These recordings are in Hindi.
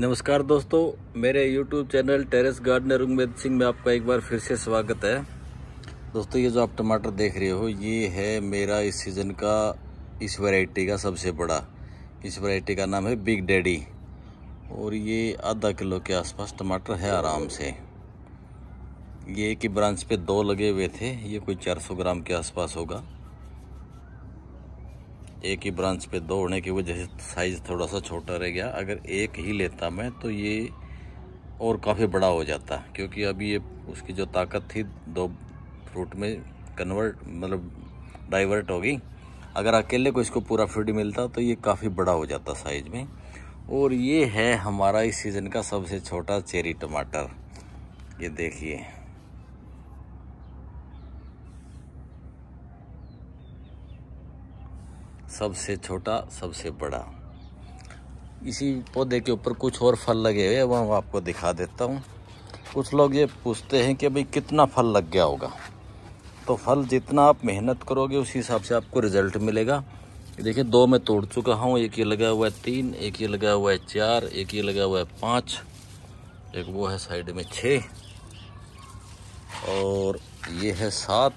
नमस्कार दोस्तों मेरे YouTube channel terrace gardener Umed Singh में आपका एक बार फिर से स्वागत है दोस्तों ये जो आप टमाटर देख रहे हो ये है मेरा इस सीज़न का इस वैरायटी का सबसे बड़ा इस वैरायटी का नाम है बिग डैडी और ये आधा किलो के आसपास टमाटर है आराम से ये कि ब्रांच पे दो लगे हुए थे ये कोई 400 ग्राम के आसपास होगा एक ही ब्रांच पे दो होने की वजह से साइज़ थोड़ा सा छोटा रह गया अगर एक ही लेता मैं तो ये और काफ़ी बड़ा हो जाता क्योंकि अभी ये उसकी जो ताकत थी दो फ्रूट में कन्वर्ट मतलब डाइवर्ट होगी अगर अकेले को इसको पूरा फ्रूट मिलता तो ये काफ़ी बड़ा हो जाता साइज़ में और ये है हमारा इस सीज़न का सबसे छोटा चेरी टमाटर ये देखिए सबसे छोटा सबसे बड़ा इसी पौधे के ऊपर कुछ और फल लगे हुए वह आपको दिखा देता हूँ कुछ लोग ये पूछते हैं कि भाई कितना फल लग गया होगा तो फल जितना आप मेहनत करोगे उसी हिसाब से आपको रिजल्ट मिलेगा देखिए दो मैं तोड़ चुका हूँ एक ये लगा हुआ है तीन एक ये लगा हुआ है चार एक ये लगा हुआ है पाँच एक वो है साइड में छः और ये है सात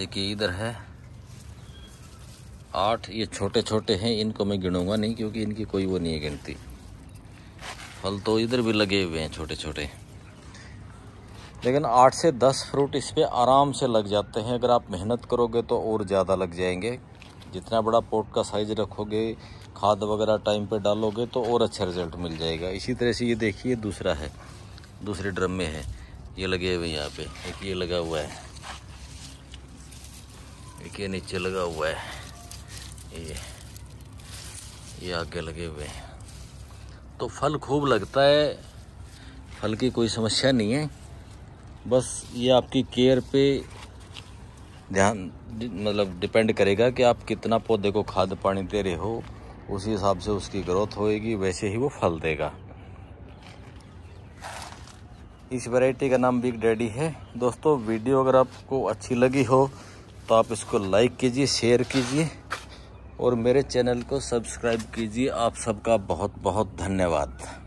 देखिए इधर है आठ ये छोटे छोटे हैं इनको मैं गिनूंगा नहीं क्योंकि इनकी कोई वो नहीं है गिनती फल तो इधर भी लगे हुए हैं छोटे छोटे लेकिन आठ से दस फ्रूट इस पर आराम से लग जाते हैं अगर आप मेहनत करोगे तो और ज़्यादा लग जाएंगे जितना बड़ा पोट का साइज रखोगे खाद वगैरह टाइम पे डालोगे तो और अच्छा रिजल्ट मिल जाएगा इसी तरह से ये देखिए दूसरा है दूसरे ड्रम में है ये लगे हुए यहाँ पे एक ये लगा हुआ है ये नीचे लगा हुआ है ये ये आगे लगे हुए हैं तो फल खूब लगता है फल की कोई समस्या नहीं है बस ये आपकी केयर पे ध्यान मतलब डिपेंड करेगा कि आप कितना पौधे को खाद पानी दे रहे हो उसी हिसाब से उसकी ग्रोथ होएगी वैसे ही वो फल देगा इस वैरायटी का नाम बिग डैडी है दोस्तों वीडियो अगर आपको अच्छी लगी हो तो आप इसको लाइक कीजिए शेयर कीजिए और मेरे चैनल को सब्सक्राइब कीजिए आप सबका बहुत बहुत धन्यवाद